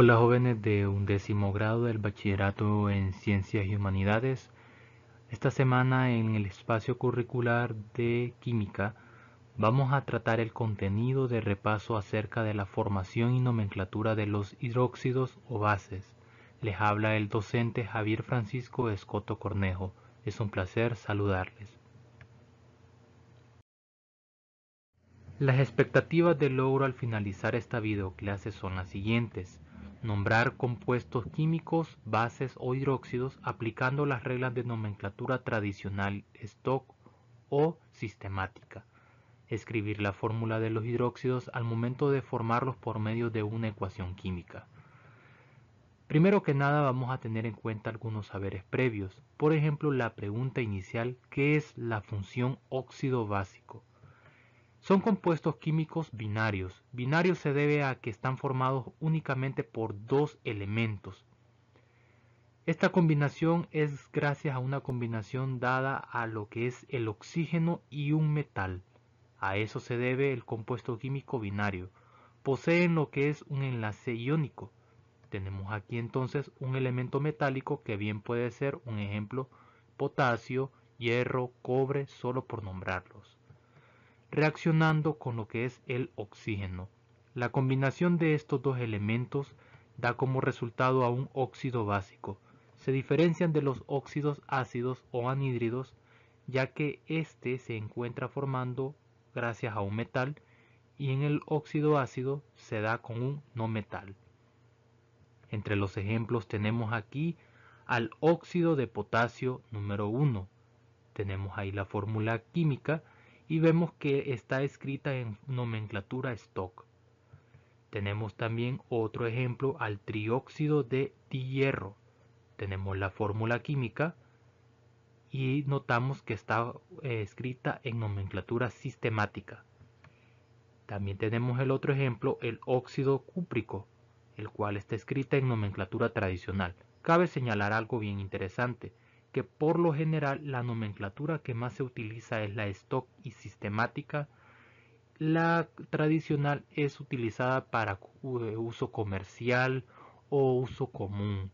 Hola jóvenes de undécimo grado del bachillerato en ciencias y humanidades. Esta semana en el espacio curricular de química vamos a tratar el contenido de repaso acerca de la formación y nomenclatura de los hidróxidos o bases. Les habla el docente Javier Francisco Escoto Cornejo. Es un placer saludarles. Las expectativas de logro al finalizar esta videoclase son las siguientes Nombrar compuestos químicos, bases o hidróxidos aplicando las reglas de nomenclatura tradicional stock o sistemática. Escribir la fórmula de los hidróxidos al momento de formarlos por medio de una ecuación química. Primero que nada vamos a tener en cuenta algunos saberes previos, por ejemplo la pregunta inicial ¿qué es la función óxido básico? Son compuestos químicos binarios. Binarios se debe a que están formados únicamente por dos elementos. Esta combinación es gracias a una combinación dada a lo que es el oxígeno y un metal. A eso se debe el compuesto químico binario. Poseen lo que es un enlace iónico. Tenemos aquí entonces un elemento metálico que bien puede ser un ejemplo potasio, hierro, cobre, solo por nombrarlos reaccionando con lo que es el oxígeno. La combinación de estos dos elementos da como resultado a un óxido básico. Se diferencian de los óxidos ácidos o anhídridos ya que éste se encuentra formando gracias a un metal y en el óxido ácido se da con un no metal. Entre los ejemplos tenemos aquí al óxido de potasio número 1. Tenemos ahí la fórmula química y vemos que está escrita en nomenclatura stock. Tenemos también otro ejemplo al trióxido de hierro. Tenemos la fórmula química y notamos que está eh, escrita en nomenclatura sistemática. También tenemos el otro ejemplo, el óxido cúprico, el cual está escrita en nomenclatura tradicional. Cabe señalar algo bien interesante que por lo general la nomenclatura que más se utiliza es la stock y sistemática. La tradicional es utilizada para eh, uso comercial o uso común,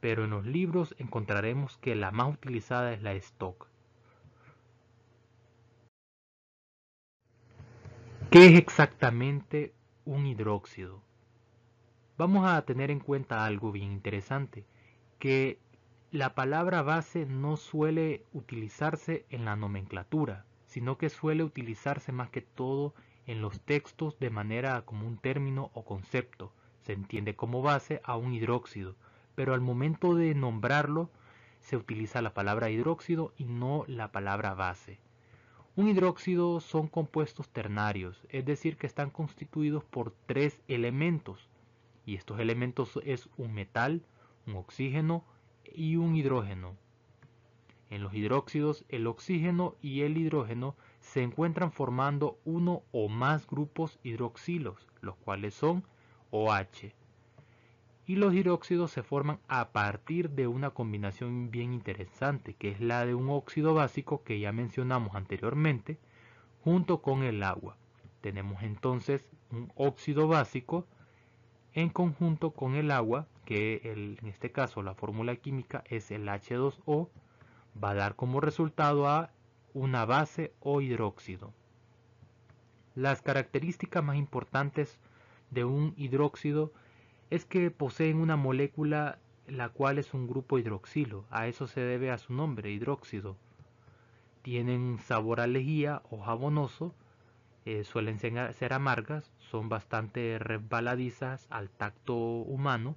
pero en los libros encontraremos que la más utilizada es la stock. ¿Qué es exactamente un hidróxido? Vamos a tener en cuenta algo bien interesante, que la palabra base no suele utilizarse en la nomenclatura, sino que suele utilizarse más que todo en los textos de manera como un término o concepto. Se entiende como base a un hidróxido, pero al momento de nombrarlo se utiliza la palabra hidróxido y no la palabra base. Un hidróxido son compuestos ternarios, es decir, que están constituidos por tres elementos. Y estos elementos es un metal, un oxígeno y un hidrógeno. En los hidróxidos, el oxígeno y el hidrógeno se encuentran formando uno o más grupos hidroxilos, los cuales son OH. Y los hidróxidos se forman a partir de una combinación bien interesante, que es la de un óxido básico que ya mencionamos anteriormente, junto con el agua. Tenemos entonces un óxido básico en conjunto con el agua que en este caso la fórmula química es el H2O, va a dar como resultado a una base o hidróxido. Las características más importantes de un hidróxido es que poseen una molécula la cual es un grupo hidroxilo, a eso se debe a su nombre, hidróxido. Tienen sabor a o jabonoso, eh, suelen ser amargas, son bastante resbaladizas al tacto humano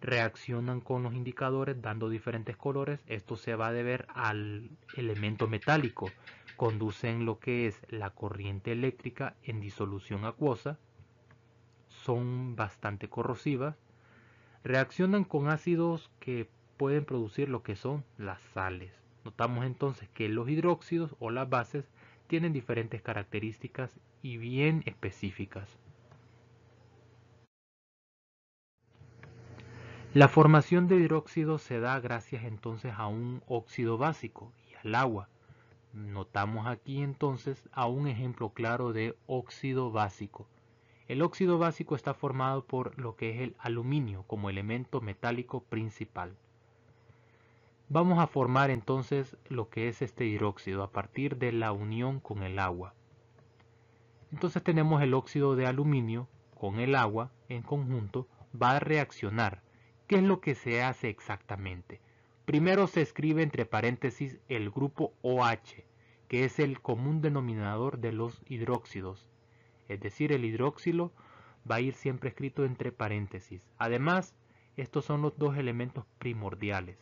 reaccionan con los indicadores dando diferentes colores. Esto se va a deber al elemento metálico. Conducen lo que es la corriente eléctrica en disolución acuosa. Son bastante corrosivas. Reaccionan con ácidos que pueden producir lo que son las sales. Notamos entonces que los hidróxidos o las bases tienen diferentes características y bien específicas. La formación de hidróxido se da gracias entonces a un óxido básico y al agua. Notamos aquí entonces a un ejemplo claro de óxido básico. El óxido básico está formado por lo que es el aluminio como elemento metálico principal. Vamos a formar entonces lo que es este hidróxido a partir de la unión con el agua. Entonces tenemos el óxido de aluminio con el agua en conjunto va a reaccionar ¿Qué es lo que se hace exactamente? Primero se escribe entre paréntesis el grupo OH, que es el común denominador de los hidróxidos. Es decir, el hidróxilo va a ir siempre escrito entre paréntesis. Además, estos son los dos elementos primordiales.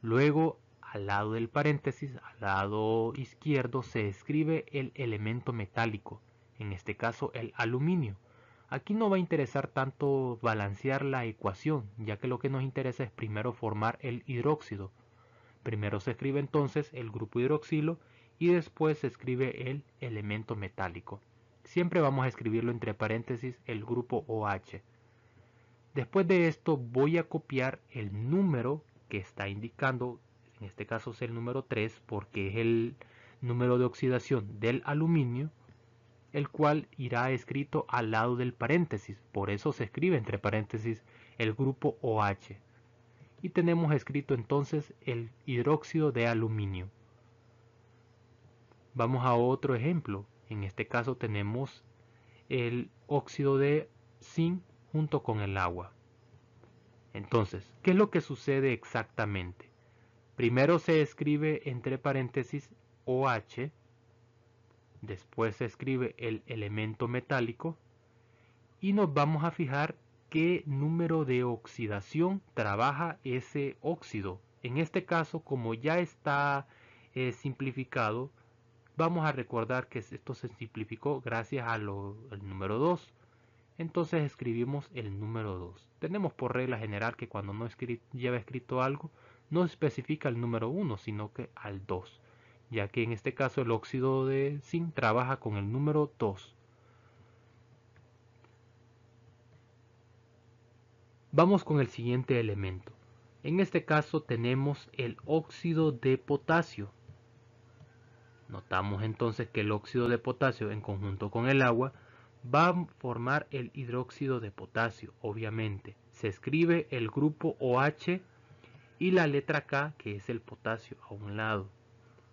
Luego, al lado del paréntesis, al lado izquierdo, se escribe el elemento metálico, en este caso el aluminio. Aquí no va a interesar tanto balancear la ecuación, ya que lo que nos interesa es primero formar el hidróxido. Primero se escribe entonces el grupo hidroxilo y después se escribe el elemento metálico. Siempre vamos a escribirlo entre paréntesis el grupo OH. Después de esto voy a copiar el número que está indicando, en este caso es el número 3 porque es el número de oxidación del aluminio el cual irá escrito al lado del paréntesis, por eso se escribe entre paréntesis el grupo OH. Y tenemos escrito entonces el hidróxido de aluminio. Vamos a otro ejemplo, en este caso tenemos el óxido de zinc junto con el agua. Entonces, ¿qué es lo que sucede exactamente? Primero se escribe entre paréntesis OH Después se escribe el elemento metálico y nos vamos a fijar qué número de oxidación trabaja ese óxido. En este caso, como ya está eh, simplificado, vamos a recordar que esto se simplificó gracias al número 2. Entonces escribimos el número 2. Tenemos por regla general que cuando no lleva escrito algo, no especifica el número 1, sino que al 2 ya que en este caso el óxido de zinc trabaja con el número 2. Vamos con el siguiente elemento. En este caso tenemos el óxido de potasio. Notamos entonces que el óxido de potasio en conjunto con el agua va a formar el hidróxido de potasio, obviamente. Se escribe el grupo OH y la letra K, que es el potasio, a un lado.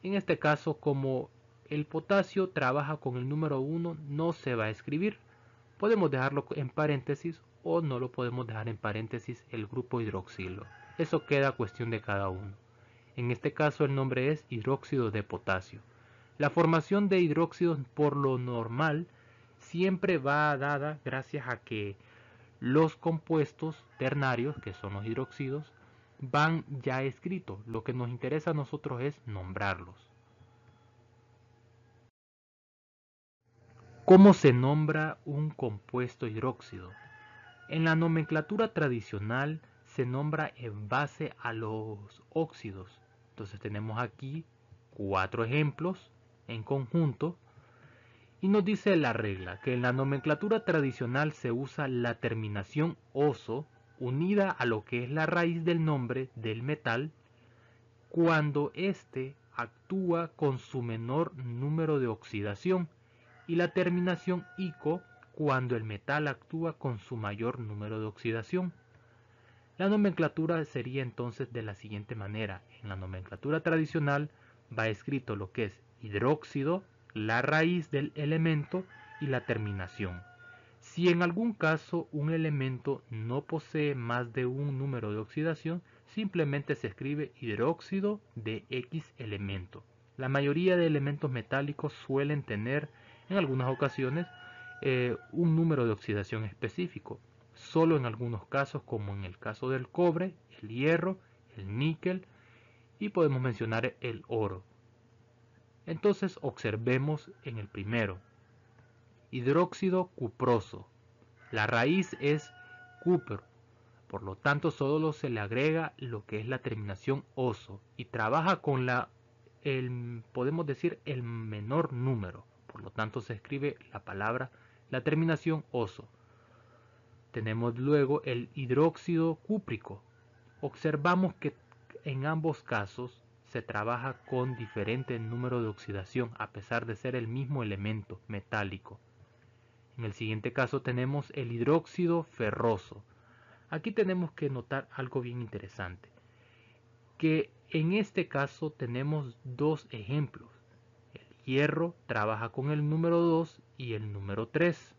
En este caso, como el potasio trabaja con el número 1, no se va a escribir. Podemos dejarlo en paréntesis o no lo podemos dejar en paréntesis el grupo hidroxilo. Eso queda cuestión de cada uno. En este caso el nombre es hidróxido de potasio. La formación de hidróxido por lo normal siempre va dada gracias a que los compuestos ternarios, que son los hidróxidos van ya escritos. Lo que nos interesa a nosotros es nombrarlos. ¿Cómo se nombra un compuesto hidróxido? En la nomenclatura tradicional se nombra en base a los óxidos. Entonces tenemos aquí cuatro ejemplos en conjunto. Y nos dice la regla que en la nomenclatura tradicional se usa la terminación oso unida a lo que es la raíz del nombre del metal cuando éste actúa con su menor número de oxidación y la terminación ico cuando el metal actúa con su mayor número de oxidación. La nomenclatura sería entonces de la siguiente manera. En la nomenclatura tradicional va escrito lo que es hidróxido, la raíz del elemento y la terminación. Si en algún caso un elemento no posee más de un número de oxidación, simplemente se escribe hidróxido de X elemento. La mayoría de elementos metálicos suelen tener, en algunas ocasiones, eh, un número de oxidación específico. Solo en algunos casos, como en el caso del cobre, el hierro, el níquel y podemos mencionar el oro. Entonces observemos en el primero, hidróxido cuproso. La raíz es cupro, por lo tanto solo se le agrega lo que es la terminación oso y trabaja con la, el, podemos decir, el menor número. Por lo tanto se escribe la palabra, la terminación oso. Tenemos luego el hidróxido cúprico. Observamos que en ambos casos se trabaja con diferente número de oxidación a pesar de ser el mismo elemento metálico. En el siguiente caso tenemos el hidróxido ferroso. Aquí tenemos que notar algo bien interesante, que en este caso tenemos dos ejemplos. El hierro trabaja con el número 2 y el número 3.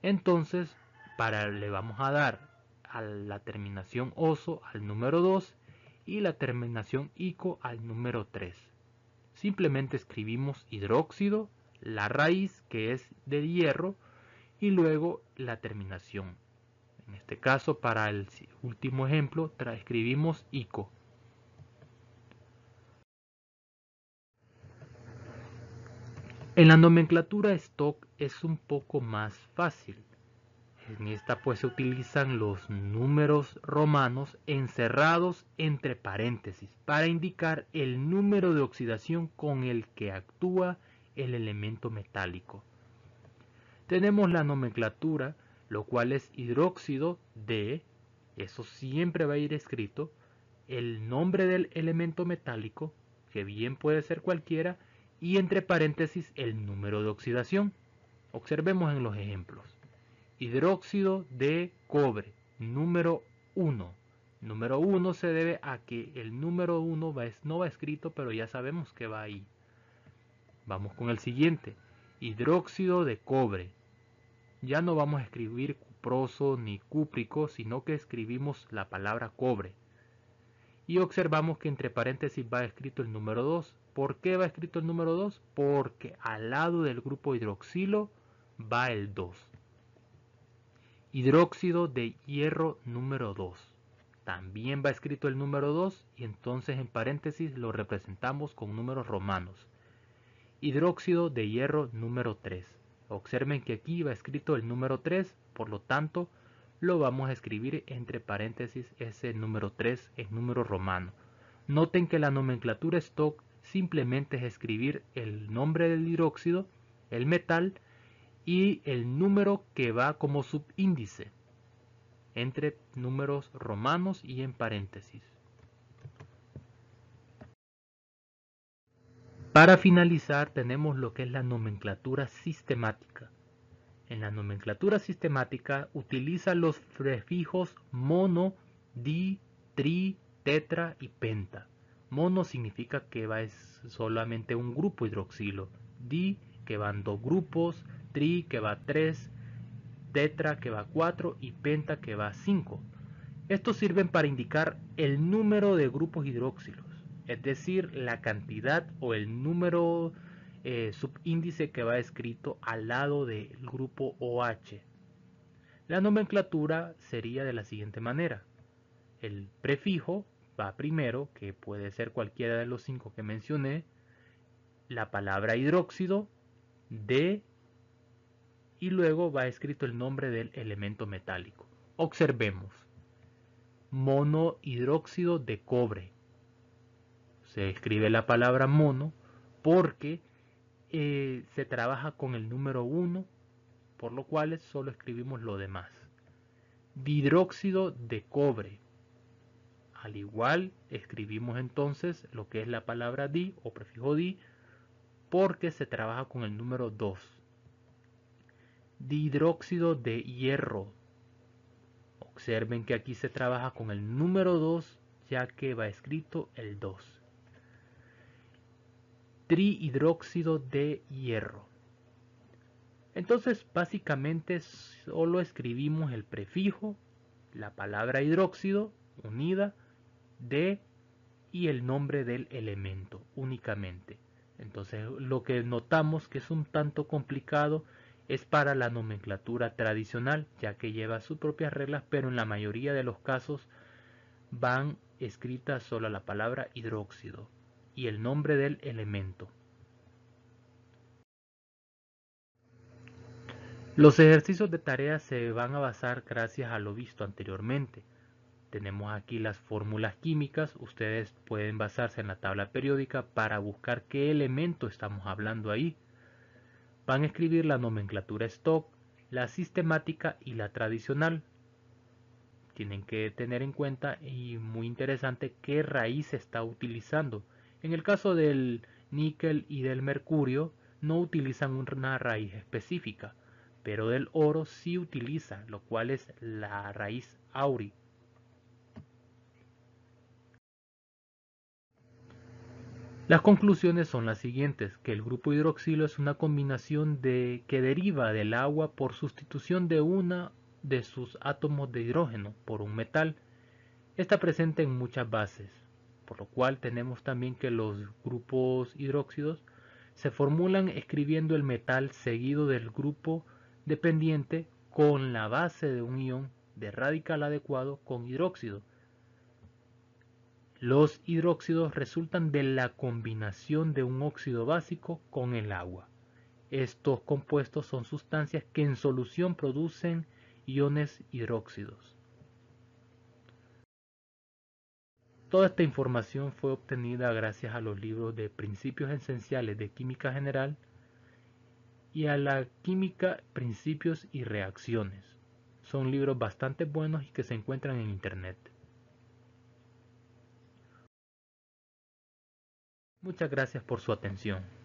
Entonces, para le vamos a dar a la terminación oso al número 2 y la terminación ico al número 3. Simplemente escribimos hidróxido, la raíz que es de hierro y luego la terminación. En este caso, para el último ejemplo, escribimos ICO. En la nomenclatura stock es un poco más fácil. En esta pues se utilizan los números romanos encerrados entre paréntesis para indicar el número de oxidación con el que actúa el elemento metálico tenemos la nomenclatura, lo cual es hidróxido de, eso siempre va a ir escrito, el nombre del elemento metálico, que bien puede ser cualquiera, y entre paréntesis el número de oxidación. Observemos en los ejemplos. Hidróxido de cobre, número 1. Número 1 se debe a que el número 1 no va escrito, pero ya sabemos que va ahí. Vamos con el siguiente hidróxido de cobre. Ya no vamos a escribir cuproso ni cúprico, sino que escribimos la palabra cobre. Y observamos que entre paréntesis va escrito el número 2. ¿Por qué va escrito el número 2? Porque al lado del grupo hidroxilo va el 2. Hidróxido de hierro número 2 también va escrito el número 2 y entonces en paréntesis lo representamos con números romanos hidróxido de hierro número 3. Observen que aquí va escrito el número 3, por lo tanto lo vamos a escribir entre paréntesis ese número 3 en número romano. Noten que la nomenclatura stock simplemente es escribir el nombre del hidróxido, el metal y el número que va como subíndice entre números romanos y en paréntesis. Para finalizar tenemos lo que es la nomenclatura sistemática. En la nomenclatura sistemática utiliza los prefijos mono, di, tri, tetra y penta. Mono significa que va es solamente un grupo hidroxilo. Di que van dos grupos, tri que va tres, tetra que va cuatro y penta que va cinco. Estos sirven para indicar el número de grupos hidroxilos es decir, la cantidad o el número eh, subíndice que va escrito al lado del grupo OH. La nomenclatura sería de la siguiente manera. El prefijo va primero, que puede ser cualquiera de los cinco que mencioné, la palabra hidróxido, D, y luego va escrito el nombre del elemento metálico. Observemos. Monohidróxido de cobre se escribe la palabra mono porque eh, se trabaja con el número 1, por lo cual solo escribimos lo demás. Hidróxido de cobre. Al igual escribimos entonces lo que es la palabra di o prefijo di porque se trabaja con el número 2. Dihidróxido de hierro. Observen que aquí se trabaja con el número 2 ya que va escrito el 2 trihidróxido de hierro. Entonces básicamente solo escribimos el prefijo, la palabra hidróxido unida de y el nombre del elemento únicamente. Entonces lo que notamos que es un tanto complicado es para la nomenclatura tradicional, ya que lleva sus propias reglas, pero en la mayoría de los casos van escritas solo la palabra hidróxido y el nombre del elemento. Los ejercicios de tarea se van a basar gracias a lo visto anteriormente. Tenemos aquí las fórmulas químicas, ustedes pueden basarse en la tabla periódica para buscar qué elemento estamos hablando ahí. Van a escribir la nomenclatura stock, la sistemática y la tradicional. Tienen que tener en cuenta y muy interesante qué raíz se está utilizando, en el caso del níquel y del mercurio no utilizan una raíz específica, pero del oro sí utiliza, lo cual es la raíz auri. Las conclusiones son las siguientes, que el grupo hidroxilo es una combinación de, que deriva del agua por sustitución de una de sus átomos de hidrógeno por un metal. Está presente en muchas bases por lo cual tenemos también que los grupos hidróxidos se formulan escribiendo el metal seguido del grupo dependiente con la base de un ion de radical adecuado con hidróxido. Los hidróxidos resultan de la combinación de un óxido básico con el agua. Estos compuestos son sustancias que en solución producen iones hidróxidos. Toda esta información fue obtenida gracias a los libros de Principios Esenciales de Química General y a la Química Principios y Reacciones. Son libros bastante buenos y que se encuentran en Internet. Muchas gracias por su atención.